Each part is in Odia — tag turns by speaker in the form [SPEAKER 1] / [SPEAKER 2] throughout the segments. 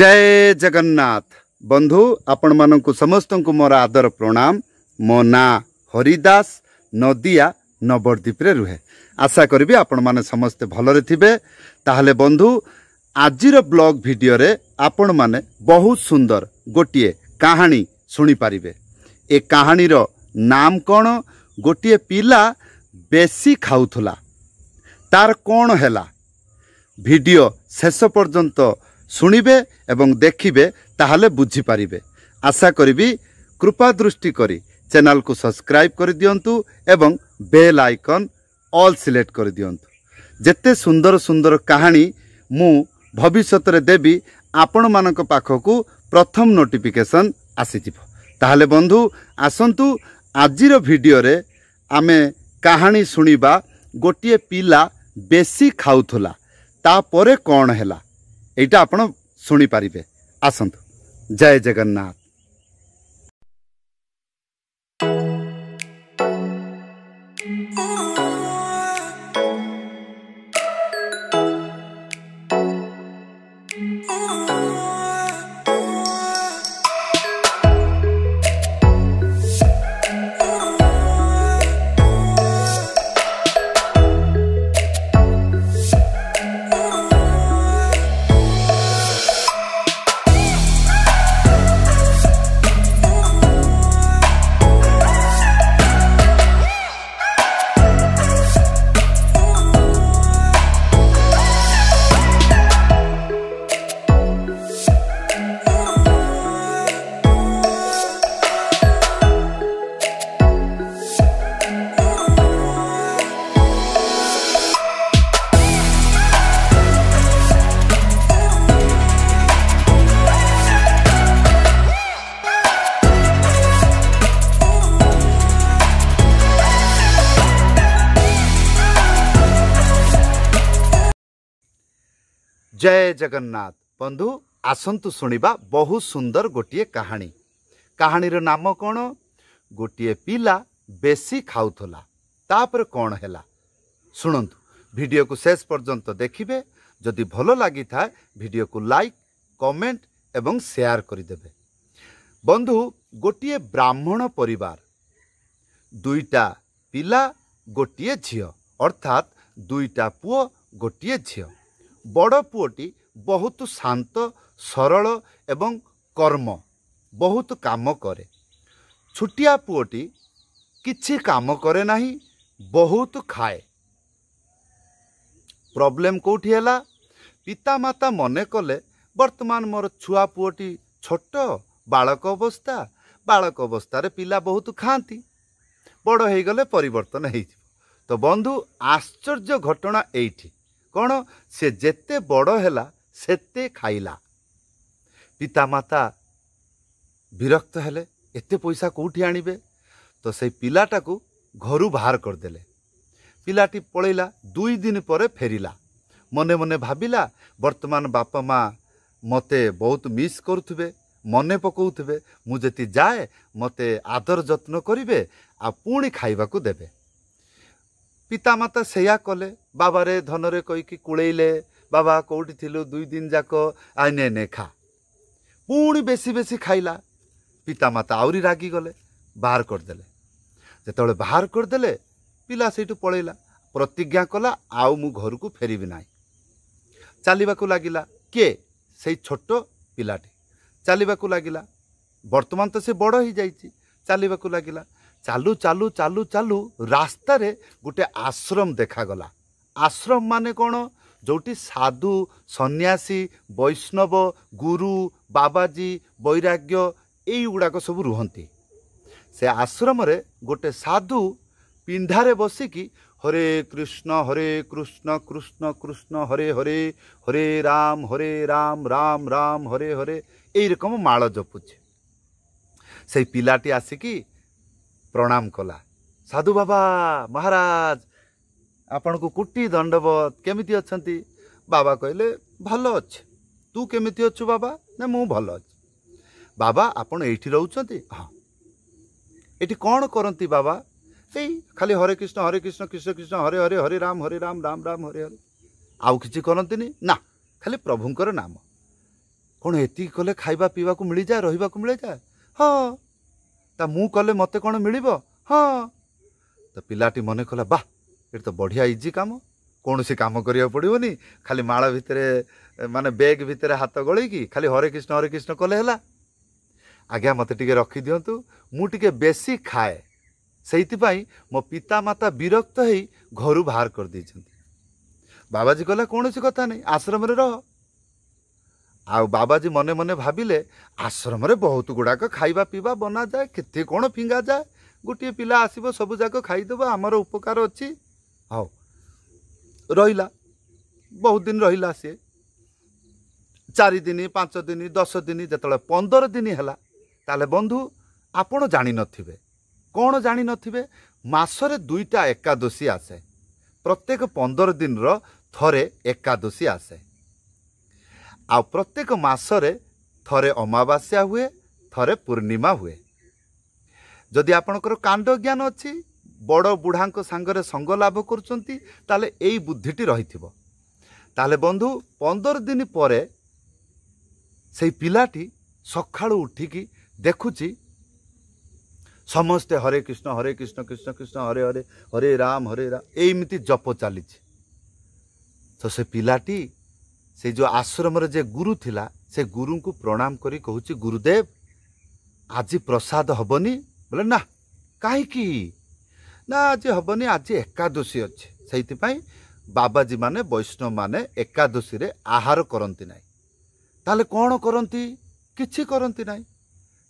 [SPEAKER 1] जय जगन्नाथ ବନ୍ଧୁ ଆପଣମାନଙ୍କୁ ସମସ୍ତଙ୍କୁ ମୋର ଆଦର ପ୍ରଣାମ ମୋ ନାଁ ହରିଦାସ ନଦିଆ ନବରଦ୍ୱୀପରେ ରୁହେ ଆଶା କରିବି ଆପଣମାନେ ସମସ୍ତେ ଭଲରେ ଥିବେ ତାହେଲେ ବନ୍ଧୁ ଆଜିର ବ୍ଲଗ୍ ଭିଡ଼ିଓରେ ଆପଣମାନେ ବହୁତ ସୁନ୍ଦର ଗୋଟିଏ କାହାଣୀ ଶୁଣିପାରିବେ ଏ କାହାଣୀର ନାମ କ'ଣ ଗୋଟିଏ ପିଲା ବେଶୀ ଖାଉଥିଲା ତାର କ'ଣ ହେଲା ଭିଡ଼ିଓ ଶେଷ ପର୍ଯ୍ୟନ୍ତ ଶୁଣିବେ ଏବଂ ଦେଖିବେ ତାହେଲେ ବୁଝିପାରିବେ ଆଶା କରିବି କୃପା ଦୃଷ୍ଟି କରି ଚ୍ୟାନେଲକୁ ସବସ୍କ୍ରାଇବ୍ କରିଦିଅନ୍ତୁ ଏବଂ ବେଲ୍ ଆଇକନ୍ ଅଲ୍ ସିଲେକ୍ଟ କରିଦିଅନ୍ତୁ ଯେତେ ସୁନ୍ଦର ସୁନ୍ଦର କାହାଣୀ ମୁଁ ଭବିଷ୍ୟତରେ ଦେବି ଆପଣମାନଙ୍କ ପାଖକୁ ପ୍ରଥମ ନୋଟିଫିକେସନ୍ ଆସିଯିବ ତାହେଲେ ବନ୍ଧୁ ଆସନ୍ତୁ ଆଜିର ଭିଡ଼ିଓରେ ଆମେ କାହାଣୀ ଶୁଣିବା ଗୋଟିଏ ପିଲା ବେଶୀ ଖାଉଥିଲା ତାପରେ କ'ଣ ହେଲା ଏଇଟା ଆପଣ ଶୁଣିପାରିବେ ଆସନ୍ତୁ ଜୟ ଜଗନ୍ନାଥ ଜୟ ଜଗନ୍ନାଥ ବନ୍ଧୁ ଆସନ୍ତୁ ଶୁଣିବା ବହୁ ସୁନ୍ଦର ଗୋଟିଏ କାହାଣୀ କାହାଣୀର ନାମ କ'ଣ ଗୋଟିଏ ପିଲା ବେଶୀ ଖାଉଥିଲା ତାପରେ କ'ଣ ହେଲା ଶୁଣନ୍ତୁ ଭିଡ଼ିଓକୁ ଶେଷ ପର୍ଯ୍ୟନ୍ତ ଦେଖିବେ ଯଦି ଭଲ ଲାଗିଥାଏ ଭିଡ଼ିଓକୁ ଲାଇକ୍ କମେଣ୍ଟ ଏବଂ ସେୟାର କରିଦେବେ ବନ୍ଧୁ ଗୋଟିଏ ବ୍ରାହ୍ମଣ ପରିବାର ଦୁଇଟା ପିଲା ଗୋଟିଏ ଝିଅ ଅର୍ଥାତ୍ ଦୁଇଟା ପୁଅ ଗୋଟିଏ ଝିଅ ବଡ଼ ପୁଅଟି ବହୁତ ଶାନ୍ତ ସରଳ ଏବଂ କର୍ମ ବହୁତ କାମ କରେ ଛୋଟିଆ ପୁଅଟି କିଛି କାମ କରେ ନାହିଁ ବହୁତ ଖାଏ ପ୍ରୋବ୍ଲେମ୍ କେଉଁଠି ହେଲା ପିତାମାତା ମନେ କଲେ ବର୍ତ୍ତମାନ ମୋର ଛୁଆ ପୁଅଟି ଛୋଟ ବାଳକ ଅବସ୍ଥା ବାଳକ ଅବସ୍ଥାରେ ପିଲା ବହୁତ ଖାଆନ୍ତି ବଡ଼ ହେଇଗଲେ ପରିବର୍ତ୍ତନ ହେଇଯିବ ତ ବନ୍ଧୁ ଆଶ୍ଚର୍ଯ୍ୟ ଘଟଣା ଏଇଠି କ'ଣ ସେ ଯେତେ ବଡ଼ ହେଲା ସେତେ ଖାଇଲା ପିତାମାତା ବିରକ୍ତ ହେଲେ ଏତେ ପଇସା କେଉଁଠି ଆଣିବେ ତ ସେଇ ପିଲାଟାକୁ ଘରୁ ବାହାର କରିଦେଲେ ପିଲାଟି ପଳେଇଲା ଦୁଇ ଦିନ ପରେ ଫେରିଲା ମନେ ମନେ ଭାବିଲା ବର୍ତ୍ତମାନ ବାପା ମାଆ ମୋତେ ବହୁତ ମିସ୍ କରୁଥିବେ ମନେ ପକାଉଥିବେ ମୁଁ ଯଦି ଯାଏ ମୋତେ ଆଦର ଯତ୍ନ କରିବେ ଆଉ ପୁଣି ଖାଇବାକୁ ଦେବେ ପିତାମାତା ସେଇଆ କଲେ ବାବାରେ ଧନରେ କହିକି କୁଳେଇଲେ ବାବା କେଉଁଠି ଥିଲୁ ଦୁଇ ଦିନ ଯାକ ଆଇନେ ନେ ଖା ପୁଣି ବେଶୀ ବେଶୀ ଖାଇଲା ପିତାମାତା ଆହୁରି ରାଗିଗଲେ ବାହାର କରିଦେଲେ ଯେତେବେଳେ ବାହାର କରିଦେଲେ ପିଲା ସେଇଠୁ ପଳେଇଲା ପ୍ରତିଜ୍ଞା କଲା ଆଉ ମୁଁ ଘରକୁ ଫେରିବି ନାହିଁ ଚାଲିବାକୁ ଲାଗିଲା କିଏ ସେଇ ଛୋଟ ପିଲାଟି ଚାଲିବାକୁ ଲାଗିଲା ବର୍ତ୍ତମାନ ତ ସେ ବଡ଼ ହେଇଯାଇଛି ଚାଲିବାକୁ ଲାଗିଲା ଚାଲୁ ଚାଲୁ ଚାଲୁ ଚାଲୁ ରାସ୍ତାରେ ଗୋଟେ ଆଶ୍ରମ ଦେଖାଗଲା ଆଶ୍ରମ ମାନେ କ'ଣ ଯେଉଁଠି ସାଧୁ ସନ୍ନ୍ୟାସୀ ବୈଷ୍ଣବ ଗୁରୁ ବାବାଜୀ ବୈରାଗ୍ୟ ଏଇଗୁଡ଼ାକ ସବୁ ରୁହନ୍ତି ସେ ଆଶ୍ରମରେ ଗୋଟେ ସାଧୁ ପିଣ୍ଡାରେ ବସିକି ହରେ କୃଷ୍ଣ ହରେ କୃଷ୍ଣ କୃଷ୍ଣ କୃଷ୍ଣ ହରେ ହରେ ହରେ ରାମ ହରେ ରାମ ରାମ ରାମ ହରେ ହରେ ଏଇ ରକମ ମାଳ ଜପୁଛି ସେଇ ପିଲାଟି ଆସିକି प्रणाम कला बाबा महाराज आपणको दंडवत दण्डवत के बाबा भयो अछ तु केमिति अच्छु बाबा न बाबा आपिरहे हटि कति बाबा सही खाली हरे कृष्ण हरे कृष्ण कृष्ण कृष्ण हरे हरे राम हरेराम राम राम हरे आउँछ कति ना खाली प्रभु नाम कि यति खा पिवा मिल र मिजा ह ତା ମୁଁ କଲେ ମୋତେ କ'ଣ ମିଳିବ ହଁ ତ ପିଲାଟି ମନେ କଲା ବା ଏଠି ତ ବଢ଼ିଆ ଇଜି କାମ କୌଣସି କାମ କରିବାକୁ ପଡ଼ିବନି ଖାଲି ମାଳ ଭିତରେ ମାନେ ବ୍ୟାଗ୍ ଭିତରେ ହାତ ଗୋଳେଇକି ଖାଲି ହରେ କୃଷ୍ଣ ହରେ କୃଷ୍ଣ କଲେ ହେଲା ଆଜ୍ଞା ମୋତେ ଟିକିଏ ରଖିଦିଅନ୍ତୁ ମୁଁ ଟିକିଏ ବେଶୀ ଖାଏ ସେଇଥିପାଇଁ ମୋ ପିତାମାତା ବିରକ୍ତ ହେଇ ଘରୁ ବାହାର କରିଦେଇଛନ୍ତି ବାବାଜୀ କହିଲା କୌଣସି କଥା ନାହିଁ ଆଶ୍ରମରେ ରହ ଆଉ ବାବାଜୀ ମନେ ମନେ ଭାବିଲେ ଆଶ୍ରମରେ ବହୁତ ଗୁଡ଼ାକ ଖାଇବା ପିଇବା ବନାଯାଏ କେତେ କ'ଣ ଫିଙ୍ଗାଯାଏ ଗୋଟିଏ ପିଲା ଆସିବ ସବୁଯାକ ଖାଇଦେବ ଆମର ଉପକାର ଅଛି ହଉ ରହିଲା ବହୁତ ଦିନ ରହିଲା ସିଏ ଚାରି ଦିନ ପାଞ୍ଚ ଦିନ ଦଶ ଦିନ ଯେତେବେଳେ ପନ୍ଦର ଦିନ ହେଲା ତାହେଲେ ବନ୍ଧୁ ଆପଣ ଜାଣିନଥିବେ କ'ଣ ଜାଣିନଥିବେ ମାସରେ ଦୁଇଟା ଏକାଦଶୀ ଆସେ ପ୍ରତ୍ୟେକ ପନ୍ଦର ଦିନର ଥରେ ଏକାଦଶୀ ଆସେ ଆଉ ପ୍ରତ୍ୟେକ ମାସରେ ଥରେ ଅମାବାସ୍ୟା ହୁଏ ଥରେ ପୂର୍ଣ୍ଣିମା ହୁଏ ଯଦି ଆପଣଙ୍କର କାଣ୍ଡ ଜ୍ଞାନ ଅଛି ବଡ଼ ବୁଢ଼ାଙ୍କ ସାଙ୍ଗରେ ସଙ୍ଗ ଲାଭ କରୁଛନ୍ତି ତାହେଲେ ଏଇ ବୁଦ୍ଧିଟି ରହିଥିବ ତାହେଲେ ବନ୍ଧୁ ପନ୍ଦର ଦିନ ପରେ ସେଇ ପିଲାଟି ସକାଳୁ ଉଠିକି ଦେଖୁଛି ସମସ୍ତେ ହରେ କୃଷ୍ଣ ହରେ କୃଷ୍ଣ କୃଷ୍ଣ କୃଷ୍ଣ ହରେ ହରେ ହରେ ରାମ ହରେ ରାମ ଏଇମିତି ଜପ ଚାଲିଛି ତ ସେ ପିଲାଟି ସେ ଯେଉଁ ଆଶ୍ରମରେ ଯେ ଗୁରୁ ଥିଲା ସେ ଗୁରୁଙ୍କୁ ପ୍ରଣାମ କରି କହୁଛି ଗୁରୁଦେବ ଆଜି ପ୍ରସାଦ ହେବନି ବୋଲେ ନା କାହିଁକି ନା ଆଜି ହେବନି ଆଜି ଏକାଦଶୀ ଅଛି ସେଇଥିପାଇଁ ବାବାଜୀମାନେ ବୈଷ୍ଣବମାନେ ଏକାଦଶୀରେ ଆହାର କରନ୍ତି ନାହିଁ ତାହେଲେ କ'ଣ କରନ୍ତି କିଛି କରନ୍ତି ନାହିଁ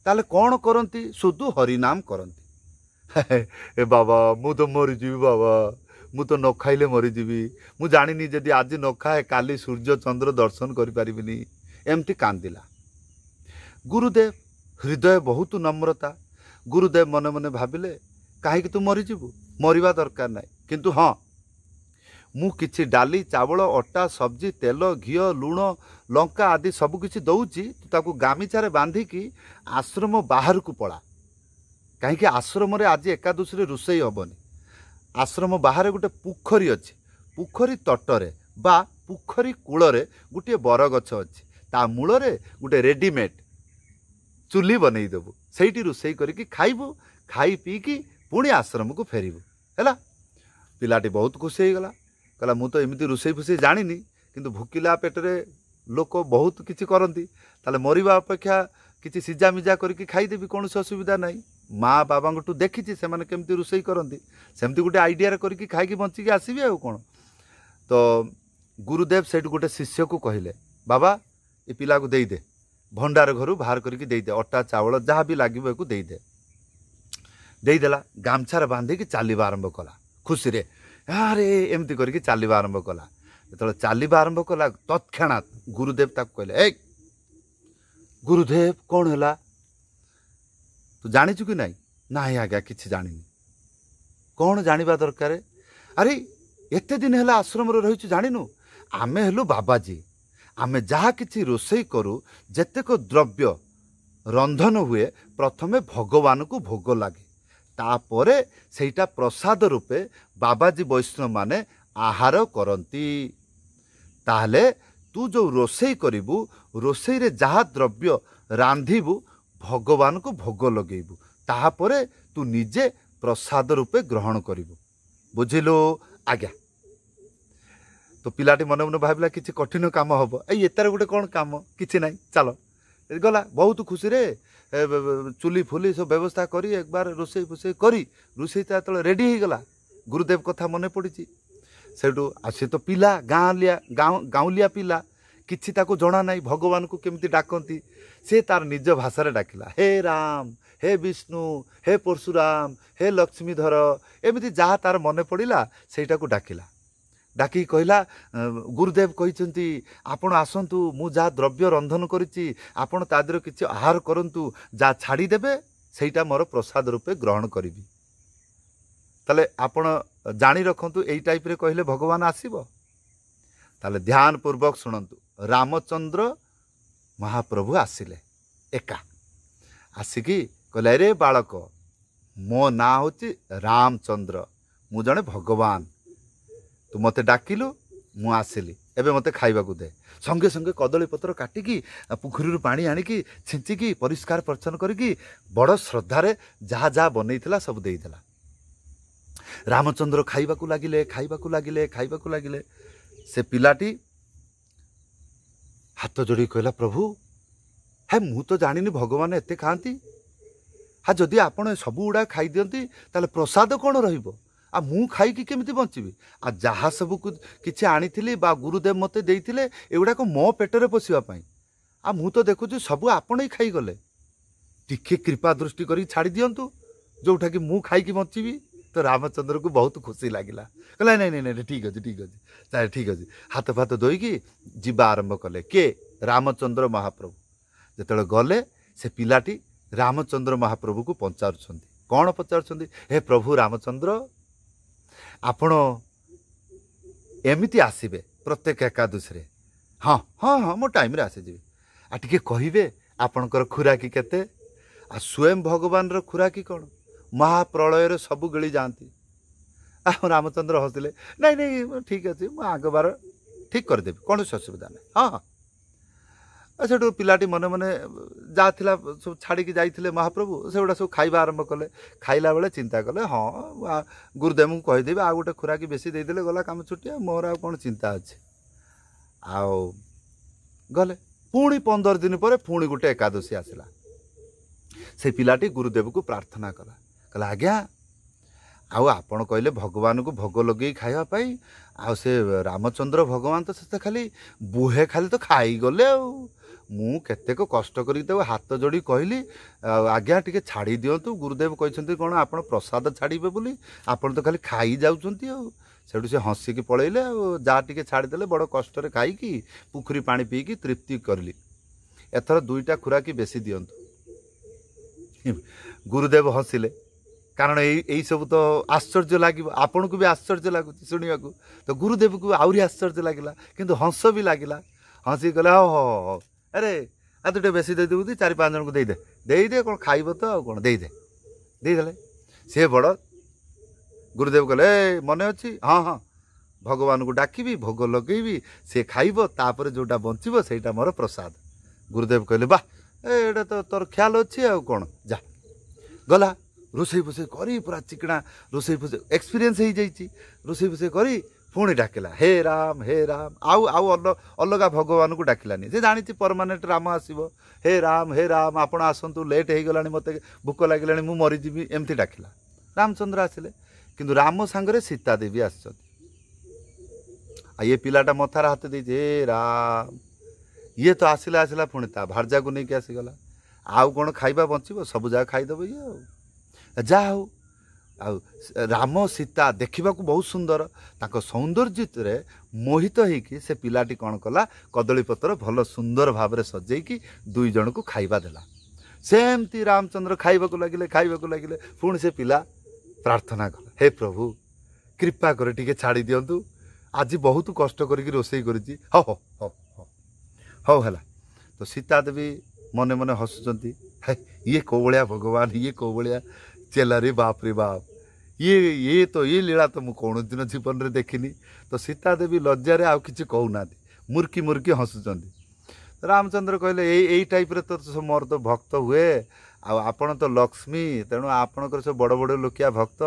[SPEAKER 1] ତାହେଲେ କ'ଣ କରନ୍ତି ଶୁଦ୍ଧୁ ହରିନାମ କରନ୍ତି ହେ ବାବା ମୁଁ ତ ମରିଯିବି ବାବା ମୁଁ ତ ନ ଖାଇଲେ ମରିଯିବି ମୁଁ ଜାଣିନି ଯଦି ଆଜି ନ ଖାଏ କାଲି ସୂର୍ଯ୍ୟ ଚନ୍ଦ୍ର ଦର୍ଶନ କରିପାରିବିନି ଏମିତି କାନ୍ଦିଲା ଗୁରୁଦେବ ହୃଦୟ ବହୁତ ନମ୍ରତା ଗୁରୁଦେବ ମନେ ମନେ ଭାବିଲେ କାହିଁକି ତୁ ମରିଯିବୁ ମରିବା ଦରକାର ନାହିଁ କିନ୍ତୁ ହଁ ମୁଁ କିଛି ଡାଲି ଚାଉଳ ଅଟା ସବ୍ଜି ତେଲ ଘିଅ ଲୁଣ ଲଙ୍କା ଆଦି ସବୁକିଛି ଦେଉଛି ତୁ ତାକୁ ଗାମିଛାରେ ବାନ୍ଧିକି ଆଶ୍ରମ ବାହାରକୁ ପଳା କାହିଁକି ଆଶ୍ରମରେ ଆଜି ଏକାଦଶୀରେ ରୋଷେଇ ହେବନି ଆଶ୍ରମ ବାହାରେ ଗୋଟେ ପୋଖରୀ ଅଛି ପୋଖରୀ ତଟରେ ବା ପୋଖରୀ କୂଳରେ ଗୋଟିଏ ବରଗଛ ଅଛି ତା ମୂଳରେ ଗୋଟେ ରେଡ଼ିମେଡ଼ ଚୁଲି ବନେଇଦେବୁ ସେଇଠି ରୋଷେଇ କରିକି ଖାଇବୁ ଖାଇ ପିଇକି ପୁଣି ଆଶ୍ରମକୁ ଫେରିବୁ ହେଲା ପିଲାଟି ବହୁତ ଖୁସି ହେଇଗଲା କହିଲା ମୁଁ ତ ଏମିତି ରୋଷେଇ ଫୋଷେଇ ଜାଣିନି କିନ୍ତୁ ଭୁକିଲା ପେଟରେ ଲୋକ ବହୁତ କିଛି କରନ୍ତି ତାହେଲେ ମରିବା ଅପେକ୍ଷା କିଛି ସିଝା ମିଜା କରିକି ଖାଇଦେବି କୌଣସି ଅସୁବିଧା ନାହିଁ ମା ବାବାଙ୍କଠୁ ଦେଖିଛି ସେମାନେ କେମିତି ରୋଷେଇ କରନ୍ତି ସେମିତି ଗୋଟେ ଆଇଡ଼ିଆରେ କରିକି ଖାଇକି ବଞ୍ଚିକି ଆସିବି ଆଉ କ'ଣ ତ ଗୁରୁଦେବ ସେଇଠି ଗୋଟେ ଶିଷ୍ୟକୁ କହିଲେ ବାବା ଏ ପିଲାକୁ ଦେଇଦେ ଭଣ୍ଡାର ଘରୁ ବାହାର କରିକି ଦେଇଦେ ଅଟା ଚାଉଳ ଯାହା ବି ଲାଗିବ ଏକୁ ଦେଇଦେ ଦେଇଦେଲା ଗାମଛାରେ ବାନ୍ଧିକି ଚାଲିବା ଆରମ୍ଭ କଲା ଖୁସିରେ ଆରେ ଏମିତି କରିକି ଚାଲିବା ଆରମ୍ଭ କଲା ଯେତେବେଳେ ଚାଲିବା ଆରମ୍ଭ କଲା ତତ୍କ୍ଷଣାତ୍ ଗୁରୁଦେବ ତାକୁ କହିଲେ ଏକ ଗୁରୁଦେବ କ'ଣ ହେଲା ତୁ ଜାଣିଛୁ କି ନାହିଁ ନାହିଁ ଆଜ୍ଞା କିଛି ଜାଣିନି କ'ଣ ଜାଣିବା ଦରକାର ଆରେ ଏତେ ଦିନ ହେଲା ଆଶ୍ରମରେ ରହିଛୁ ଜାଣିନୁ ଆମେ ହେଲୁ ବାବାଜୀ ଆମେ ଯାହା କିଛି ରୋଷେଇ କରୁ ଯେତେକ ଦ୍ରବ୍ୟ ରନ୍ଧନ ହୁଏ ପ୍ରଥମେ ଭଗବାନଙ୍କୁ ଭୋଗ ଲାଗେ ତାପରେ ସେଇଟା ପ୍ରସାଦ ରୂପେ ବାବାଜୀ ବୈଷ୍ଣବମାନେ ଆହାର କରନ୍ତି ତାହେଲେ ତୁ ଯେଉଁ ରୋଷେଇ କରିବୁ ରୋଷେଇରେ ଯାହା ଦ୍ରବ୍ୟ ରାନ୍ଧିବୁ ଭଗବାନଙ୍କୁ ଭୋଗ ଲଗେଇବୁ ତାହାପରେ ତୁ ନିଜେ ପ୍ରସାଦ ରୂପେ ଗ୍ରହଣ କରିବୁ ବୁଝିଲୁ ଆଜ୍ଞା ତ ପିଲାଟି ମନେ ମନେ ଭାବିଲା କିଛି କଠିନ କାମ ହେବ ଏଇ ଏତାର ଗୋଟେ କ'ଣ କାମ କିଛି ନାହିଁ ଚାଲ ଗଲା ବହୁତ ଖୁସିରେ ଚୁଲି ଫୁଲି ସବୁ ବ୍ୟବସ୍ଥା କରି ଏକବାର ରୋଷେଇ ଫୋଷେଇ କରି ରୋଷେଇ ତା ଯେତେବେଳେ ରେଡ଼ି ହେଇଗଲା ଗୁରୁଦେବ କଥା ମନେ ପଡ଼ିଛି ସେଇଠୁ ଆଉ ସେ ତ ପିଲା ଗାଁଲିଆ ଗାଁ ଗାଉଁଲିଆ ପିଲା କିଛି ତାକୁ ଜଣା ଭଗବାନଙ୍କୁ କେମିତି ଡାକନ୍ତି ସେ ତାର ନିଜ ଭାଷାରେ ଡାକିଲା ହେ ରାମ ହେ ବିଷ୍ଣୁ ହେ ପରଶୁରାମ ହେ ଲକ୍ଷ୍ମୀଧର ଏମିତି ଯାହା ତାର ମନେ ପଡ଼ିଲା ସେଇଟାକୁ ଡାକିଲା ଡାକିକି କହିଲା ଗୁରୁଦେବ କହିଛନ୍ତି ଆପଣ ଆସନ୍ତୁ ମୁଁ ଯାହା ଦ୍ରବ୍ୟ ରନ୍ଧନ କରିଛି ଆପଣ ତା ଦେହରେ କିଛି ଆହାର କରନ୍ତୁ ଯାହା ଛାଡ଼ିଦେବେ ସେଇଟା ମୋର ପ୍ରସାଦ ରୂପେ ଗ୍ରହଣ କରିବି ତାହେଲେ ଆପଣ ଜାଣି ରଖନ୍ତୁ ଏଇ ଟାଇପ୍ରେ କହିଲେ ଭଗବାନ ଆସିବ ତାହେଲେ ଧ୍ୟାନ ପୂର୍ବକ ଶୁଣନ୍ତୁ ରାମଚନ୍ଦ୍ର ମହାପ୍ରଭୁ ଆସିଲେ ଏକା ଆସିକି କହିଲେ ରେ ବାଳକ ମୋ ନାଁ ହେଉଛି ରାମଚନ୍ଦ୍ର ମୁଁ ଜଣେ ଭଗବାନ ତୁ ମୋତେ ଡାକିଲୁ ମୁଁ ଆସିଲି ଏବେ ମୋତେ ଖାଇବାକୁ ଦେ ସଙ୍ଗେ ସଙ୍ଗେ କଦଳୀ ପତ୍ର କାଟିକି ପୋଖରୀରୁ ପାଣି ଆଣିକି ଛିଞ୍ଚିକି ପରିଷ୍କାର ପରିଚ୍ଛନ୍ନ କରିକି ବଡ଼ ଶ୍ରଦ୍ଧାରେ ଯାହା ଯାହା ବନେଇଥିଲା ସବୁ ଦେଇଥିଲା ରାମଚନ୍ଦ୍ର ଖାଇବାକୁ ଲାଗିଲେ ଖାଇବାକୁ ଲାଗିଲେ ଖାଇବାକୁ ଲାଗିଲେ ସେ ପିଲାଟି ହାତ ଯୋଡ଼ି କହିଲା ପ୍ରଭୁ ହେ ମୁଁ ତ ଜାଣିନି ଭଗବାନ ଏତେ ଖାଆନ୍ତି ହା ଯଦି ଆପଣ ସବୁ ଖାଇଦିଅନ୍ତି ତାହେଲେ ପ୍ରସାଦ କ'ଣ ରହିବ ଆଉ ମୁଁ ଖାଇକି କେମିତି ବଞ୍ଚିବି ଆଉ ଯାହା ସବୁ କିଛି ଆଣିଥିଲି ବା ଗୁରୁଦେବ ମୋତେ ଦେଇଥିଲେ ଏଗୁଡ଼ାକ ମୋ ପେଟରେ ପୋଷିବା ପାଇଁ ଆଉ ମୁଁ ତ ଦେଖୁଛି ସବୁ ଆପଣେଇ ଖାଇଗଲେ ଟିକେ କୃପା ଦୃଷ୍ଟି କରିକି ଛାଡ଼ି ଦିଅନ୍ତୁ ଯେଉଁଟାକି ମୁଁ ଖାଇକି ବଞ୍ଚିବି ତ ରାମଚନ୍ଦ୍ରକୁ ବହୁତ ଖୁସି ଲାଗିଲା କହିଲେ ନାଇଁ ନାଇଁ ନାଇଁ ଠିକ୍ ଅଛି ଠିକ୍ ଅଛି ତାହେଲେ ଠିକ୍ ଅଛି ହାତ ଫାତ ଧୋଇକି ଯିବା ଆରମ୍ଭ କଲେ କିଏ ରାମଚନ୍ଦ୍ର ମହାପ୍ରଭୁ ଯେତେବେଳେ ଗଲେ ସେ ପିଲାଟି ରାମଚନ୍ଦ୍ର ମହାପ୍ରଭୁକୁ ପଚାରୁଛନ୍ତି କ'ଣ ପଚାରୁଛନ୍ତି ହେ ପ୍ରଭୁ ରାମଚନ୍ଦ୍ର ଆପଣ ଏମିତି ଆସିବେ ପ୍ରତ୍ୟେକ ଏକାଦଶୀରେ ହଁ ହଁ ହଁ ମୁଁ ଟାଇମ୍ରେ ଆସିଯିବି ଆଉ ଟିକିଏ କହିବେ ଆପଣଙ୍କର ଖୁରାକି କେତେ ଆଉ ସ୍ୱୟଂ ଭଗବାନର ଖୁରାକି କ'ଣ ମହାପ୍ରଳୟରେ ସବୁ ଗିଳି ଯାଆନ୍ତି ଆଉ ରାମଚନ୍ଦ୍ର ହସିଲେ ନାଇଁ ନାଇଁ ଠିକ୍ ଅଛି ମୁଁ ଆଗବାର ଠିକ୍ କରିଦେବି କୌଣସି ଅସୁବିଧା ନାହିଁ ହଁ ହଁ ସେଠୁ ପିଲାଟି ମନେ ମନେ ଯାହା ଥିଲା ସବୁ ଛାଡ଼ିକି ଯାଇଥିଲେ ମହାପ୍ରଭୁ ସେଗୁଡ଼ା ସବୁ ଖାଇବା ଆରମ୍ଭ କଲେ ଖାଇଲା ବେଳେ ଚିନ୍ତା କଲେ ହଁ ଗୁରୁଦେବଙ୍କୁ କହିଦେବି ଆଉ ଗୋଟେ ଖୁରାକି ବେଶୀ ଦେଇଦେଲେ ଗଲା କାମ ଛୁଟି ମୋର ଆଉ କ'ଣ ଚିନ୍ତା ଅଛି ଆଉ ଗଲେ ପୁଣି ପନ୍ଦର ଦିନ ପରେ ପୁଣି ଗୋଟେ ଏକାଦଶୀ ଆସିଲା ସେ ପିଲାଟି ଗୁରୁଦେବକୁ ପ୍ରାର୍ଥନା କଲା କହିଲେ ଆଜ୍ଞା ଆଉ ଆପଣ କହିଲେ ଭଗବାନଙ୍କୁ ଭୋଗ ଲଗେଇ ଖାଇବା ପାଇଁ ଆଉ ସେ ରାମଚନ୍ଦ୍ର ଭଗବାନ ତ ସେ ତ ଖାଲି ବୁହେ ଖାଲି ତ ଖାଇଗଲେ ଆଉ ମୁଁ କେତେକ କଷ୍ଟ କରିକି ତାକୁ ହାତ ଯୋଡ଼ି କହିଲି ଆଉ ଆଜ୍ଞା ଟିକେ ଛାଡ଼ି ଦିଅନ୍ତୁ ଗୁରୁଦେବ କହିଛନ୍ତି କ'ଣ ଆପଣ ପ୍ରସାଦ ଛାଡ଼ିବେ ବୋଲି ଆପଣ ତ ଖାଲି ଖାଇ ଯାଉଛନ୍ତି ଆଉ ସେଠୁ ସେ ହସିକି ପଳେଇଲେ ଆଉ ଯାହା ଟିକେ ଛାଡ଼ିଦେଲେ ବଡ଼ କଷ୍ଟରେ ଖାଇକି ପୋଖରୀ ପାଣି ପିଇକି ତୃପ୍ତି କରିଲି ଏଥର ଦୁଇଟା ଖୁରାକି ବେଶୀ ଦିଅନ୍ତୁ ଗୁରୁଦେବ ହସିଲେ କାରଣ ଏଇ ଏଇସବୁ ତ ଆଶ୍ଚର୍ଯ୍ୟ ଲାଗିବ ଆପଣଙ୍କୁ ବି ଆଶ୍ଚର୍ଯ୍ୟ ଲାଗୁଛି ଶୁଣିବାକୁ ତ ଗୁରୁଦେବକୁ ଆହୁରି ଆଶ୍ଚର୍ଯ୍ୟ ଲାଗିଲା କିନ୍ତୁ ହଂସ ବି ଲାଗିଲା ହଂସି କହିଲେ ହଁ ହଁ ହଁ ଆରେ ଆଉ ତୁ ଟିକେ ବେଶୀ ଦେଇଦେବୁ ଦି ଚାରି ପାଞ୍ଚ ଜଣଙ୍କୁ ଦେଇଦେ ଦେଇଦେ କ'ଣ ଖାଇବ ତ ଆଉ କ'ଣ ଦେଇଦେ ଦେଇଦେଲେ ସିଏ ବଡ଼ ଗୁରୁଦେବ କହିଲେ ଏ ମନେ ଅଛି ହଁ ହଁ ଭଗବାନଙ୍କୁ ଡାକିବି ଭୋଗ ଲଗେଇବି ସେ ଖାଇବ ତାପରେ ଯେଉଁଟା ବଞ୍ଚିବ ସେଇଟା ମୋର ପ୍ରସାଦ ଗୁରୁଦେବ କହିଲେ ବାଃ ଏ ଏଇଟା ତ ତୋର ଖିଆଲ ଅଛି ଆଉ କ'ଣ ଯା ଗଲା ରୋଷେଇ ଫୋଷେଇ କରି ପୁରା ଚିକଣା ରୋଷେଇ ଫୋଷେଇ ଏକ୍ସପିରିଏନ୍ସ ହେଇଯାଇଛି ରୋଷେଇ ଫୋଷେଇ କରି ପୁଣି ଡାକିଲା ହେ ରାମ ହେ ରାମ ଆଉ ଆଉ ଅଲଗା ଭଗବାନଙ୍କୁ ଡାକିଲାନି ସେ ଜାଣିଛି ପରମାନେଣ୍ଟ ରାମ ଆସିବ ହେ ରାମ ହେ ରାମ ଆପଣ ଆସନ୍ତୁ ଲେଟ୍ ହେଇଗଲାଣି ମୋତେ ଭୋକ ଲାଗିଲାଣି ମୁଁ ମରିଯିବି ଏମିତି ଡାକିଲା ରାମଚନ୍ଦ୍ର ଆସିଲେ କିନ୍ତୁ ରାମ ସାଙ୍ଗରେ ସୀତା ଦେବୀ ଆସିଛନ୍ତି ଆଉ ଇଏ ପିଲାଟା ମଥାରେ ହାତ ଦେଇଛି ହେ ରାମ ଇଏ ତ ଆସିଲା ଆସିଲା ପୁଣି ତା ଭାର୍ଯ୍ୟାକୁ ନେଇକି ଆସିଗଲା ଆଉ କ'ଣ ଖାଇବା ବଞ୍ଚିବ ସବୁ ଜାଗା ଖାଇଦେବ ଇଏ ଆଉ ଯାହା ହେଉ ଆଉ ରାମ ସୀତା ଦେଖିବାକୁ ବହୁତ ସୁନ୍ଦର ତାଙ୍କ ସୌନ୍ଦର୍ଯ୍ୟରେ ମୋହିତ ହେଇକି ସେ ପିଲାଟି କ'ଣ କଲା କଦଳୀ ପତ୍ର ଭଲ ସୁନ୍ଦର ଭାବରେ ସଜେଇକି ଦୁଇ ଜଣଙ୍କୁ ଖାଇବା ଦେଲା ସେମିତି ରାମଚନ୍ଦ୍ର ଖାଇବାକୁ ଲାଗିଲେ ଖାଇବାକୁ ଲାଗିଲେ ପୁଣି ସେ ପିଲା ପ୍ରାର୍ଥନା କଲେ ହେ ପ୍ରଭୁ କୃପା କରେ ଟିକେ ଛାଡ଼ି ଦିଅନ୍ତୁ ଆଜି ବହୁତ କଷ୍ଟ କରିକି ରୋଷେଇ କରିଛି ହ ହ ହ ହଉ ହେଲା ତ ସୀତା ଦେବୀ ମନେ ମନେ ହସୁଛନ୍ତି ହେ ଇଏ କେଉଁ ଭଳିଆ ଭଗବାନ ଇଏ କେଉଁ ଭଳିଆ चेला रे बाप रे बाप ये ये तो इ त यीला त म जीवन देखिनी त सीतादेवी लज्जा आउँ किना मुर्कि मुर्कि रामचंद्र र कि ए टाइप्र त मोर त भक्त हुँदै आपन त लक्ष्मी तेणु आपणको सब बड बड लोकिया भक्त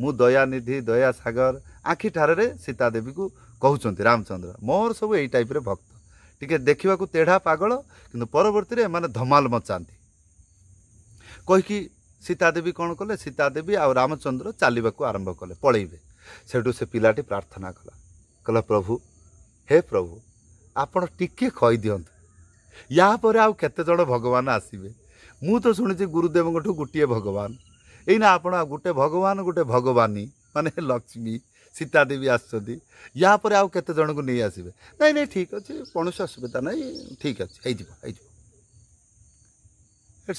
[SPEAKER 1] म दयानिधि दयासगर आँखी ठारे रामचंद्र मोर सब सबै टाइप रे भक्त टिक देखेको पागलु पर्वर्तीले धमाल मचान् ସୀତାଦେବୀ କ'ଣ କଲେ ସୀତାଦେବୀ ଆଉ ରାମଚନ୍ଦ୍ର ଚାଲିବାକୁ ଆରମ୍ଭ କଲେ ପଳେଇବେ ସେଠୁ ସେ ପିଲାଟି ପ୍ରାର୍ଥନା କଲା କହିଲା ପ୍ରଭୁ ହେ ପ୍ରଭୁ ଆପଣ ଟିକିଏ କହିଦିଅନ୍ତୁ ୟା ପରେ ଆଉ କେତେଜଣ ଭଗବାନ ଆସିବେ ମୁଁ ତ ଶୁଣିଛି ଗୁରୁଦେବଙ୍କଠୁ ଗୋଟିଏ ଭଗବାନ ଏଇନା ଆପଣ ଗୋଟେ ଭଗବାନ ଗୋଟେ ଭଗବାନୀ ମାନେ ଲକ୍ଷ୍ମୀ ସୀତାଦେବୀ ଆସୁଛନ୍ତି ୟା ପରେ ଆଉ କେତେ ଜଣଙ୍କୁ ନେଇ ଆସିବେ ନାଇଁ ନାଇଁ ଠିକ୍ ଅଛି କୌଣସି ଅସୁବିଧା ନାହିଁ ଠିକ୍ ଅଛି ହେଇଯିବ ହେଇଯିବ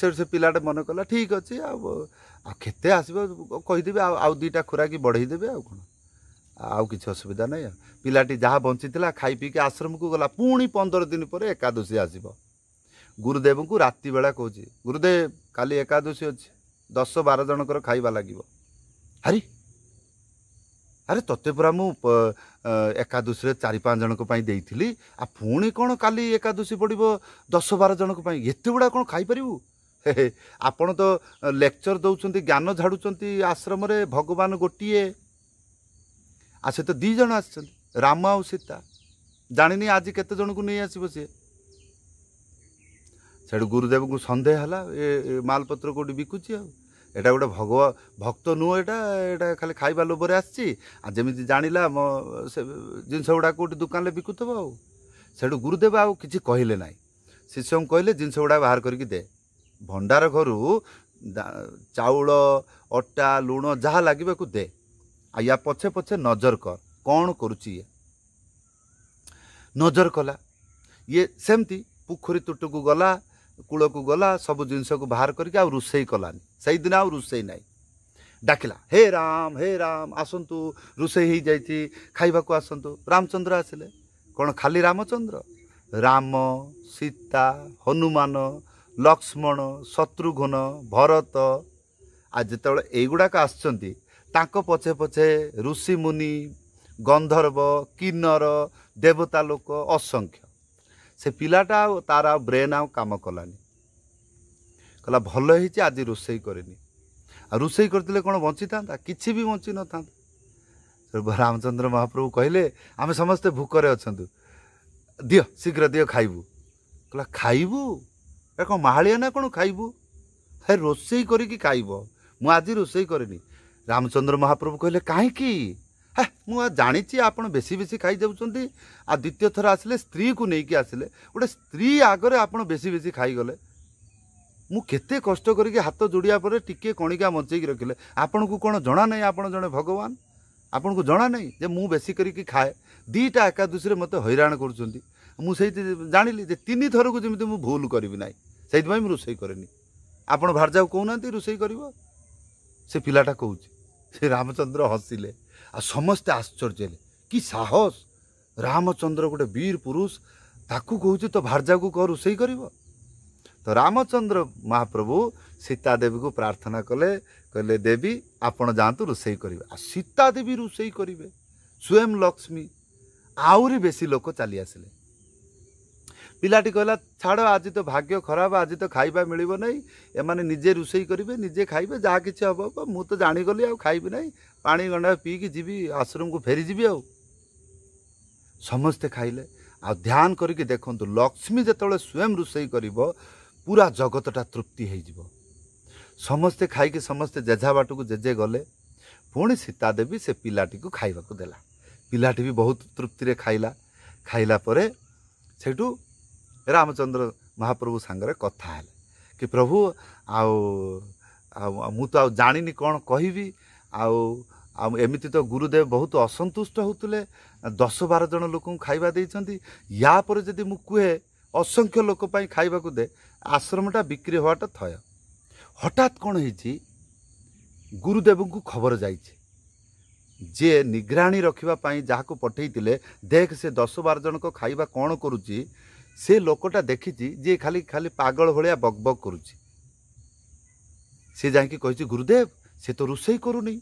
[SPEAKER 1] ସେଠୁ ସେ ପିଲାଟେ ମନେ କଲା ଠିକ୍ ଅଛି ଆଉ ଆଉ କେତେ ଆସିବ କହିଦେବେ ଆଉ ଆଉ ଦୁଇଟା ଖୁରାକି ବଢ଼େଇଦେବେ ଆଉ କ'ଣ ଆଉ କିଛି ଅସୁବିଧା ନାହିଁ ଆଉ ପିଲାଟି ଯାହା ବଞ୍ଚିଥିଲା ଖାଇ ପିଇକି ଆଶ୍ରମକୁ ଗଲା ପୁଣି ପନ୍ଦର ଦିନ ପରେ ଏକାଦଶୀ ଆସିବ ଗୁରୁଦେବଙ୍କୁ ରାତି ବେଳା କହୁଛି ଗୁରୁଦେବ କାଲି ଏକାଦଶୀ ଅଛି ଦଶ ବାର ଜଣଙ୍କର ଖାଇବା ଲାଗିବ ଆରେ ଆରେ ତତେ ପୁରା ମୁଁ ଏକାଦଶୀରେ ଚାରି ପାଞ୍ଚ ଜଣଙ୍କ ପାଇଁ ଦେଇଥିଲି ଆଉ ପୁଣି କ'ଣ କାଲି ଏକାଦଶୀ ପଡ଼ିବ ଦଶ ବାର ଜଣଙ୍କ ପାଇଁ ଏତେ ଗୁଡ଼ା କ'ଣ ଖାଇପାରିବୁ ଆପଣ ତ ଲେକ୍ଚର ଦେଉଛନ୍ତି ଜ୍ଞାନ ଝାଡ଼ୁଛନ୍ତି ଆଶ୍ରମରେ ଭଗବାନ ଗୋଟିଏ ଆଉ ସେ ତ ଦୁଇ ଜଣ ଆସିଛନ୍ତି ରାମ ଆଉ ସୀତା ଜାଣିନି ଆଜି କେତେ ଜଣଙ୍କୁ ନେଇ ଆସିବ ସିଏ ସେଠୁ ଗୁରୁଦେବଙ୍କୁ ସନ୍ଦେହ ହେଲା ଏ ମାଲପତ୍ର କେଉଁଠି ବିକୁଛି ଆଉ ଏଇଟା ଗୋଟେ ଭଗବ ଭକ୍ତ ନୁହଁ ଏଇଟା ଏଇଟା ଖାଲି ଖାଇବା ଲୋଭରେ ଆସିଛି ଆଉ ଯେମିତି ଜାଣିଲା ମୋ ସେ ଜିନିଷ ଗୁଡ଼ାକ କେଉଁଠି ଦୋକାନରେ ବିକୁଥିବ ଆଉ ସେଠୁ ଗୁରୁଦେବ ଆଉ କିଛି କହିଲେ ନାହିଁ ଶିଷ୍ୟଙ୍କୁ କହିଲେ ଜିନିଷ ଗୁଡ଼ାକ ବାହାର କରିକି ଦେ ଭଣ୍ଡାର ଘରୁ ଚାଉଳ ଅଟା ଲୁଣ ଯାହା ଲାଗିବାକୁ ଦେ ଆଉ ୟା ପଛେ ପଛେ ନଜର କର କ'ଣ କରୁଛି ଇଏ ନଜର କଲା ଇଏ ସେମିତି ପୋଖରୀ ତୁଟକୁ ଗଲା କୂଳକୁ ଗଲା ସବୁ ଜିନିଷକୁ ବାହାର କରିକି ଆଉ ରୋଷେଇ କଲାନି ସେଇଦିନ ଆଉ ରୋଷେଇ ନାହିଁ ଡାକିଲା ହେ ରାମ ହେ ରାମ ଆସନ୍ତୁ ରୋଷେଇ ହେଇଯାଇଛି ଖାଇବାକୁ ଆସନ୍ତୁ ରାମଚନ୍ଦ୍ର ଆସିଲେ କ'ଣ ଖାଲି ରାମଚନ୍ଦ୍ର ରାମ ସୀତା ହନୁମାନ ଲକ୍ଷ୍ମଣ ଶତ୍ରୁଘ୍ନ ଭରତ ଆଉ ଯେତେବେଳେ ଏଇଗୁଡ଼ାକ ଆସୁଛନ୍ତି ତାଙ୍କ ପଛେ ପଛେ ଋଷିମୁନି ଗନ୍ଧର୍ବ କିନ୍ନର ଦେବତା ଲୋକ ଅସଂଖ୍ୟ ସେ ପିଲାଟା ଆଉ ତାର ଆଉ ବ୍ରେନ୍ ଆଉ କାମ କଲାନି କହିଲା ଭଲ ହେଇଛି ଆଜି ରୋଷେଇ କରିନି ଆଉ ରୋଷେଇ କରିଥିଲେ କ'ଣ ବଞ୍ଚିଥାନ୍ତା କିଛି ବି ବଞ୍ଚିନଥାନ୍ତା ରାମଚନ୍ଦ୍ର ମହାପ୍ରଭୁ କହିଲେ ଆମେ ସମସ୍ତେ ଭୋକରେ ଅଛନ୍ତୁ ଦିଅ ଶୀଘ୍ର ଦିଅ ଖାଇବୁ କହିଲା ଖାଇବୁ ଏ କ'ଣ ମାହାଳିଆ ନା କ'ଣ ଖାଇବୁ ହେ ରୋଷେଇ କରିକି ଖାଇବ ମୁଁ ଆଜି ରୋଷେଇ କରିନି ରାମଚନ୍ଦ୍ର ମହାପ୍ରଭୁ କହିଲେ କାହିଁକି ହେ ମୁଁ ଜାଣିଛି ଆପଣ ବେଶୀ ବେଶୀ ଖାଇଯାଉଛନ୍ତି ଆଉ ଦ୍ୱିତୀୟ ଥର ଆସିଲେ ସ୍ତ୍ରୀକୁ ନେଇକି ଆସିଲେ ଗୋଟେ ସ୍ତ୍ରୀ ଆଗରେ ଆପଣ ବେଶୀ ବେଶୀ ଖାଇଗଲେ ମୁଁ କେତେ କଷ୍ଟ କରିକି ହାତ ଯୋଡ଼ିବା ପରେ ଟିକିଏ କଣିକା ବଞ୍ଚେଇକି ରଖିଲେ ଆପଣଙ୍କୁ କ'ଣ ଜଣା ନାହିଁ ଆପଣ ଜଣେ ଭଗବାନ ଆପଣଙ୍କୁ ଜଣା ନାହିଁ ଯେ ମୁଁ ବେଶୀ କରିକି ଖାଏ ଦୁଇଟା ଏକାଦଶୀରେ ମୋତେ ହଇରାଣ କରୁଛନ୍ତି ମୁଁ ସେଇ ଜାଣିଲି ଯେ ତିନି ଥରକୁ ଯେମିତି ମୁଁ ଭୁଲ କରିବି ନାହିଁ ସେଇଥିପାଇଁ ମୁଁ ରୋଷେଇ କରେନି ଆପଣ ଭାରଜାକୁ କହୁନାହାନ୍ତି ରୋଷେଇ କରିବ ସେ ପିଲାଟା କହୁଛି ସେ ରାମଚନ୍ଦ୍ର ହସିଲେ ଆଉ ସମସ୍ତେ ଆଶ୍ଚର୍ଯ୍ୟ ହେଲେ କି ସାହସ ରାମଚନ୍ଦ୍ର ଗୋଟେ ବୀର ପୁରୁଷ ତାକୁ କହୁଛି ତ ଭାରଜାକୁ କ'ଣ ରୋଷେଇ କରିବ ତ ରାମଚନ୍ଦ୍ର ମହାପ୍ରଭୁ ସୀତା ଦେବୀକୁ ପ୍ରାର୍ଥନା କଲେ କହିଲେ ଦେବୀ ଆପଣ ଯାଆନ୍ତୁ ରୋଷେଇ କରିବେ ଆଉ ସୀତା ଦେବୀ ରୋଷେଇ କରିବେ ସ୍ୱୟଂ ଲକ୍ଷ୍ମୀ ଆହୁରି ବେଶୀ ଲୋକ ଚାଲି ଆସିଲେ ପିଲାଟି କହିଲା ଛାଡ଼ ଆଜି ତ ଭାଗ୍ୟ ଖରାପ ଆଜି ତ ଖାଇବା ମିଳିବ ନାହିଁ ଏମାନେ ନିଜେ ରୋଷେଇ କରିବେ ନିଜେ ଖାଇବେ ଯାହା କିଛି ହେବ ହେବ ମୁଁ ତ ଜାଣିଗଲି ଆଉ ଖାଇବି ନାହିଁ ପାଣି ଗଣ୍ଡା ପିଇକି ଯିବି ଆଶ୍ରମକୁ ଫେରିଯିବି ଆଉ ସମସ୍ତେ ଖାଇଲେ ଆଉ ଧ୍ୟାନ କରିକି ଦେଖନ୍ତୁ ଲକ୍ଷ୍ମୀ ଯେତେବେଳେ ସ୍ୱୟଂ ରୋଷେଇ କରିବ ପୁରା ଜଗତଟା ତୃପ୍ତି ହେଇଯିବ ସମସ୍ତେ ଖାଇକି ସମସ୍ତେ ଜେଝା ବାଟକୁ ଜେଜେ ଗଲେ ପୁଣି ସୀତା ଦେବୀ ସେ ପିଲାଟିକୁ ଖାଇବାକୁ ଦେଲା ପିଲାଟି ବି ବହୁତ ତୃପ୍ତିରେ ଖାଇଲା ଖାଇଲା ପରେ ସେଇଠୁ रचन्द्र महाप्रभु कथा कथाहेला कि प्रभु मु त जाने कन आउ एमिति त गुरुदेव बहुत असन्तुष्ट हौँ दस बार या पर जदि मु कुहे असंख्य लोक दे आश्रमटा बिक्री हावाटा थय हठ है गुरुदेव खबर जाइ पई जाहा को पठाइदि देख बार जो खाइ कि ସେ ଲୋକଟା ଦେଖିଛି ଯିଏ ଖାଲି ଖାଲି ପାଗଳ ଭଳିଆ ବକବକ୍ କରୁଛି ସେ ଯାଇକି କହିଛି ଗୁରୁଦେବ ସେ ତ ରୋଷେଇ କରୁନି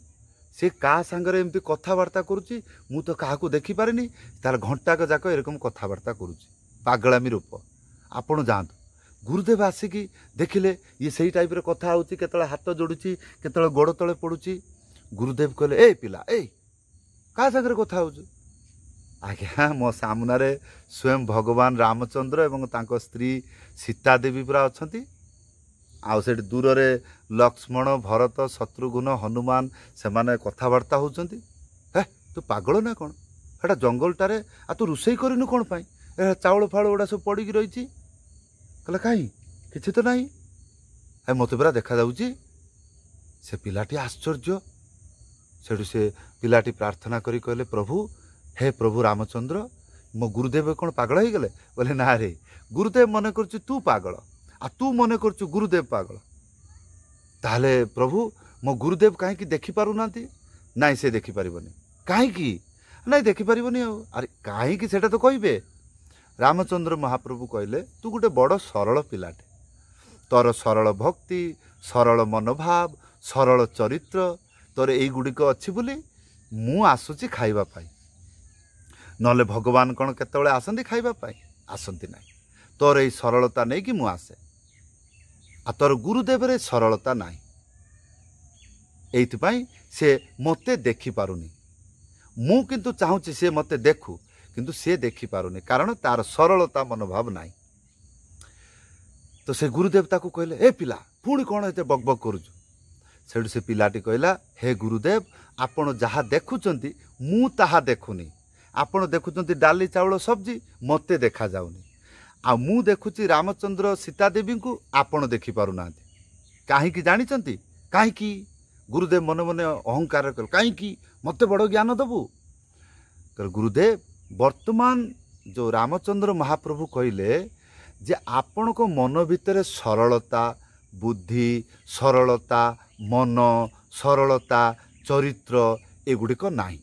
[SPEAKER 1] ସେ କାହା ସାଙ୍ଗରେ ଏମିତି କଥାବାର୍ତ୍ତା କରୁଛି ମୁଁ ତ କାହାକୁ ଦେଖିପାରିନି ତା'ର ଘଣ୍ଟାକ ଯାକ ଏରକମ କଥାବାର୍ତ୍ତା କରୁଛି ପାଗଳାମୀ ରୂପ ଆପଣ ଯାଆନ୍ତୁ ଗୁରୁଦେବ ଆସିକି ଦେଖିଲେ ଇଏ ସେଇ ଟାଇପ୍ର କଥା ହେଉଛି କେତେବେଳେ ହାତ ଯୋଡ଼ୁଛି କେତେବେଳେ ଗୋଡ଼ ତଳେ ପଡ଼ୁଛି ଗୁରୁଦେବ କହିଲେ ଏ ପିଲା ଏ କାହା ସାଙ୍ଗରେ କଥା ହେଉଛୁ ଆଜ୍ଞା ମୋ ସାମ୍ନାରେ ସ୍ୱୟଂ ଭଗବାନ ରାମଚନ୍ଦ୍ର ଏବଂ ତାଙ୍କ ସ୍ତ୍ରୀ ସୀତା ଦେବୀ ପୁରା ଅଛନ୍ତି ଆଉ ସେଠି ଦୂରରେ ଲକ୍ଷ୍ମଣ ଭରତ ଶତ୍ରୁଘ୍ନ ହନୁମାନ ସେମାନେ କଥାବାର୍ତ୍ତା ହେଉଛନ୍ତି ହେ ତୁ ପାଗଳ ନା କ'ଣ ସେଟା ଜଙ୍ଗଲଟାରେ ଆଉ ତୁ ରୋଷେଇ କରିନୁ କ'ଣ ପାଇଁ ଏ ଚାଉଳ ଫାଉଳ ଗୁଡ଼ା ସବୁ ପଡ଼ିକି ରହିଛି କହିଲେ କାହିଁ କିଛି ତ ନାହିଁ ହେ ମୋତେ ପୁରା ଦେଖାଯାଉଛି ସେ ପିଲାଟି ଆଶ୍ଚର୍ଯ୍ୟ ସେଠୁ ସେ ପିଲାଟି ପ୍ରାର୍ଥନା କରି କହିଲେ ପ୍ରଭୁ ହେ ପ୍ରଭୁ ରାମଚନ୍ଦ୍ର ମୋ ଗୁରୁଦେବ କ'ଣ ପାଗଳ ହେଇଗଲେ ବୋଲେ ନା ରେ ଗୁରୁଦେବ ମନେ କରୁଛୁ ତୁ ପାଗଳ ଆଉ ତୁ ମନେ କରୁଛୁ ଗୁରୁଦେବ ପାଗଳ ତାହେଲେ ପ୍ରଭୁ ମୋ ଗୁରୁଦେବ କାହିଁକି ଦେଖିପାରୁନାହାନ୍ତି ନାଇଁ ସେ ଦେଖିପାରିବନି କାହିଁକି ନାଇଁ ଦେଖିପାରିବନି ଆଉ ଆରେ କାହିଁକି ସେଇଟା ତ କହିବେ ରାମଚନ୍ଦ୍ର ମହାପ୍ରଭୁ କହିଲେ ତୁ ଗୋଟେ ବଡ଼ ସରଳ ପିଲାଟେ ତୋର ସରଳ ଭକ୍ତି ସରଳ ମନୋଭାବ ସରଳ ଚରିତ୍ର ତୋର ଏଇଗୁଡ଼ିକ ଅଛି ବୋଲି ମୁଁ ଆସୁଛି ଖାଇବା ପାଇଁ ନହେଲେ ଭଗବାନ କ'ଣ କେତେବେଳେ ଆସନ୍ତି ଖାଇବା ପାଇଁ ଆସନ୍ତି ନାହିଁ ତୋର ଏଇ ସରଳତା ନେଇକି ମୁଁ ଆସେ ଆଉ ତୋର ଗୁରୁଦେବରେ ସରଳତା ନାହିଁ ଏଇଥିପାଇଁ ସେ ମୋତେ ଦେଖିପାରୁନି ମୁଁ କିନ୍ତୁ ଚାହୁଁଛି ସେ ମୋତେ ଦେଖୁ କିନ୍ତୁ ସେ ଦେଖିପାରୁନି କାରଣ ତା'ର ସରଳତା ମନୋଭାବ ନାହିଁ ତ ସେ ଗୁରୁଦେବ ତାକୁ କହିଲେ ଏ ପିଲା ପୁଣି କ'ଣ ଏତେ ବକ୍ ବକ୍ କରୁଛୁ ସେଇଠୁ ସେ ପିଲାଟି କହିଲା ହେ ଗୁରୁଦେବ ଆପଣ ଯାହା ଦେଖୁଛନ୍ତି ମୁଁ ତାହା ଦେଖୁନି ଆପଣ ଦେଖୁଛନ୍ତି ଡାଲି ଚାଉଳ ସବ୍ଜି ମୋତେ ଦେଖାଯାଉନି ଆଉ ମୁଁ ଦେଖୁଛି ରାମଚନ୍ଦ୍ର ସୀତାଦେବୀଙ୍କୁ ଆପଣ ଦେଖିପାରୁନାହାନ୍ତି କାହିଁକି ଜାଣିଛନ୍ତି କାହିଁକି ଗୁରୁଦେବ ମନେ ମନେ ଅହଙ୍କାର କଲେ କାହିଁକି ମୋତେ ବଡ଼ ଜ୍ଞାନ ଦେବୁ ଗୁରୁଦେବ ବର୍ତ୍ତମାନ ଯେଉଁ ରାମଚନ୍ଦ୍ର ମହାପ୍ରଭୁ କହିଲେ ଯେ ଆପଣଙ୍କ ମନ ଭିତରେ ସରଳତା ବୁଦ୍ଧି ସରଳତା ମନ ସରଳତା ଚରିତ୍ର ଏଗୁଡ଼ିକ ନାହିଁ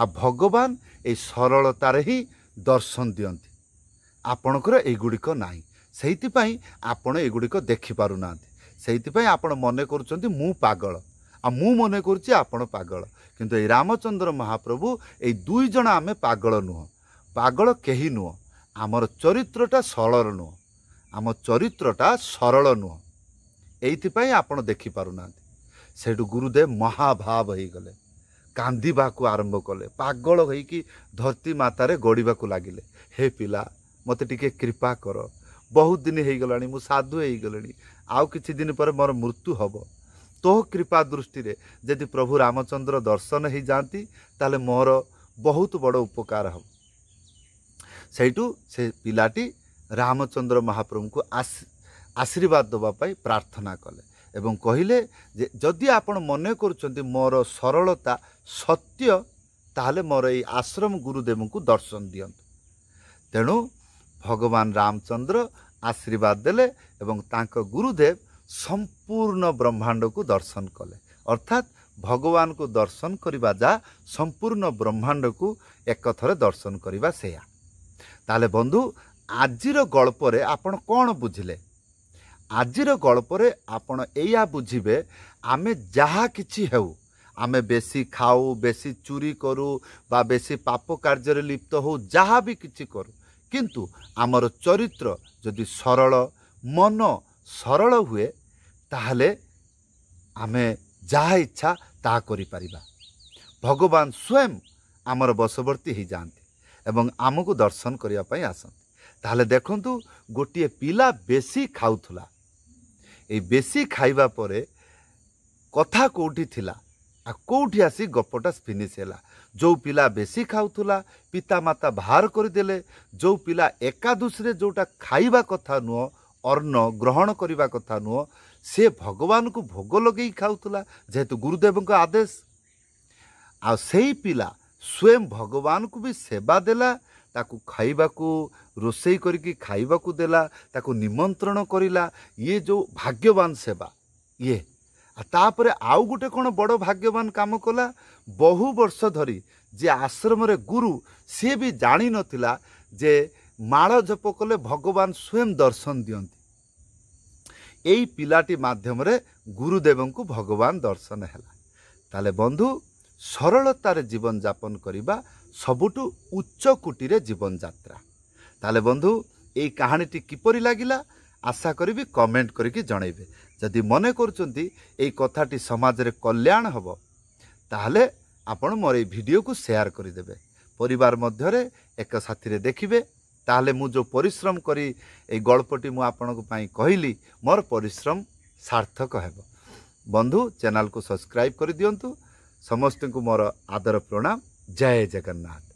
[SPEAKER 1] ଆଉ ଭଗବାନ ଏଇ ସରଳତାରେ ହିଁ ଦର୍ଶନ ଦିଅନ୍ତି ଆପଣଙ୍କର ଏଗୁଡ଼ିକ ନାହିଁ ସେଇଥିପାଇଁ ଆପଣ ଏଗୁଡ଼ିକ ଦେଖିପାରୁନାହାନ୍ତି ସେଇଥିପାଇଁ ଆପଣ ମନେ କରୁଛନ୍ତି ମୁଁ ପାଗଳ ଆଉ ମୁଁ ମନେ କରୁଛି ଆପଣ ପାଗଳ କିନ୍ତୁ ଏଇ ରାମଚନ୍ଦ୍ର ମହାପ୍ରଭୁ ଏଇ ଦୁଇ ଜଣ ଆମେ ପାଗଳ ନୁହଁ ପାଗଳ କେହି ନୁହଁ ଆମର ଚରିତ୍ରଟା ସରଳ ନୁହଁ ଆମ ଚରିତ୍ରଟା ସରଳ ନୁହଁ ଏଇଥିପାଇଁ ଆପଣ ଦେଖିପାରୁନାହାନ୍ତି ସେଇଠୁ ଗୁରୁଦେବ ମହାଭାବ ହୋଇଗଲେ କାନ୍ଦିବାକୁ ଆରମ୍ଭ କଲେ ପାଗଳ ହୋଇକି ଧରତୀ ମାତାରେ ଗଡ଼ିବାକୁ ଲାଗିଲେ ହେ ପିଲା ମୋତେ ଟିକିଏ କୃପା କର ବହୁତ ଦିନ ହୋଇଗଲାଣି ମୁଁ ସାଧୁ ହୋଇଗଲିଣି ଆଉ କିଛି ଦିନ ପରେ ମୋର ମୃତ୍ୟୁ ହେବ ତୋ କୃପା ଦୃଷ୍ଟିରେ ଯଦି ପ୍ରଭୁ ରାମଚନ୍ଦ୍ର ଦର୍ଶନ ହୋଇଯାଆନ୍ତି ତାହେଲେ ମୋର ବହୁତ ବଡ଼ ଉପକାର ହେବ ସେଇଠୁ ସେ ପିଲାଟି ରାମଚନ୍ଦ୍ର ମହାପ୍ରଭୁଙ୍କୁ ଆଶୀର୍ବାଦ ଦେବା ପାଇଁ ପ୍ରାର୍ଥନା କଲେ ଏବଂ କହିଲେ ଯେ ଯଦି ଆପଣ ମନେ କରୁଛନ୍ତି ମୋର ସରଳତା ସତ୍ୟ ତାହେଲେ ମୋର ଏଇ ଆଶ୍ରମ ଗୁରୁଦେବଙ୍କୁ ଦର୍ଶନ ଦିଅନ୍ତୁ ତେଣୁ ଭଗବାନ ରାମଚନ୍ଦ୍ର ଆଶୀର୍ବାଦ ଦେଲେ ଏବଂ ତାଙ୍କ ଗୁରୁଦେବ ସମ୍ପୂର୍ଣ୍ଣ ବ୍ରହ୍ମାଣ୍ଡକୁ ଦର୍ଶନ କଲେ ଅର୍ଥାତ୍ ଭଗବାନଙ୍କୁ ଦର୍ଶନ କରିବା ଯାହା ସମ୍ପୂର୍ଣ୍ଣ ବ୍ରହ୍ମାଣ୍ଡକୁ ଏକଥରେ ଦର୍ଶନ କରିବା ସେୟା ତାହେଲେ ବନ୍ଧୁ ଆଜିର ଗଳ୍ପରେ ଆପଣ କ'ଣ ବୁଝିଲେ ଆଜିର ଗଳ୍ପରେ ଆପଣ ଏଇଆ ବୁଝିବେ ଆମେ ଯାହା କିଛି ହେଉ ଆମେ ବେଶୀ ଖାଉ ବେଶୀ ଚୋରି କରୁ ବା ବେଶୀ ପାପ କାର୍ଯ୍ୟରେ ଲିପ୍ତ ହେଉ ଯାହା ବି କିଛି କରୁ କିନ୍ତୁ ଆମର ଚରିତ୍ର ଯଦି ସରଳ ମନ ସରଳ ହୁଏ ତାହେଲେ ଆମେ ଯାହା ଇଚ୍ଛା ତାହା କରିପାରିବା ଭଗବାନ ସ୍ୱୟଂ ଆମର ବଶବର୍ତ୍ତୀ ହୋଇଯାଆନ୍ତି ଏବଂ ଆମକୁ ଦର୍ଶନ କରିବା ପାଇଁ ଆସନ୍ତି ତାହେଲେ ଦେଖନ୍ତୁ ଗୋଟିଏ ପିଲା ବେଶୀ ଖାଉଥିଲା ଏଇ ବେଶୀ ଖାଇବା ପରେ କଥା କେଉଁଠି ଥିଲା ଆଉ କେଉଁଠି ଆସି ଗପଟା ଫିନିଶ୍ ହେଲା ଯେଉଁ ପିଲା ବେଶୀ ଖାଉଥିଲା ପିତାମାତା ବାହାର କରିଦେଲେ ଯେଉଁ ପିଲା ଏକାଦଶୀରେ ଯେଉଁଟା ଖାଇବା କଥା ନୁହଁ ଅର୍ଣ୍ଣ ଗ୍ରହଣ କରିବା କଥା ନୁହଁ ସେ ଭଗବାନଙ୍କୁ ଭୋଗ ଲଗେଇ ଖାଉଥିଲା ଯେହେତୁ ଗୁରୁଦେବଙ୍କ ଆଦେଶ ଆଉ ସେଇ ପିଲା ସ୍ୱୟଂ ଭଗବାନଙ୍କୁ ବି ସେବା ଦେଲା ତାକୁ ଖାଇବାକୁ ରୋଷେଇ କରିକି ଖାଇବାକୁ ଦେଲା ତାକୁ ନିମନ୍ତ୍ରଣ କରିଲା ଇଏ ଯେଉଁ ଭାଗ୍ୟବାନ ସେବା ଇଏ ତାପରେ ଆଉ ଗୋଟେ କ'ଣ ବଡ଼ ଭାଗ୍ୟବାନ କାମ କଲା ବହୁ ବର୍ଷ ଧରି ଯେ ଆଶ୍ରମରେ ଗୁରୁ ସିଏ ବି ଜାଣିନଥିଲା ଯେ ମାଳ ଜପ କଲେ ଭଗବାନ ସ୍ୱୟଂ ଦର୍ଶନ ଦିଅନ୍ତି ଏଇ ପିଲାଟି ମାଧ୍ୟମରେ ଗୁରୁଦେବଙ୍କୁ ଭଗବାନ ଦର୍ଶନ ହେଲା ତାହେଲେ ବନ୍ଧୁ ସରଳତାରେ ଜୀବନଯାପନ କରିବା ସବୁଠୁ ଉଚ୍ଚକୋଟିରେ ଜୀବନଯାତ୍ରା ତାହେଲେ ବନ୍ଧୁ ଏଇ କାହାଣୀଟି କିପରି ଲାଗିଲା ଆଶା କରିବି କମେଣ୍ଟ କରିକି ଜଣାଇବେ ଯଦି ମନେ କରୁଛନ୍ତି ଏଇ କଥାଟି ସମାଜରେ କଲ୍ୟାଣ ହେବ ତାହେଲେ ଆପଣ ମୋର ଏଇ ଭିଡ଼ିଓକୁ ସେୟାର କରିଦେବେ ପରିବାର ମଧ୍ୟରେ ଏକସାଥିରେ ଦେଖିବେ ତାହେଲେ ମୁଁ ଯେଉଁ ପରିଶ୍ରମ କରି ଏଇ ଗଳ୍ପଟି ମୁଁ ଆପଣଙ୍କ ପାଇଁ କହିଲି ମୋର ପରିଶ୍ରମ ସାର୍ଥକ ହେବ ବନ୍ଧୁ ଚ୍ୟାନେଲକୁ ସବସ୍କ୍ରାଇବ୍ କରିଦିଅନ୍ତୁ ସମସ୍ତଙ୍କୁ ମୋର ଆଦର ପ୍ରଣାମ ଜୟ ଜଗନ୍ନାଥ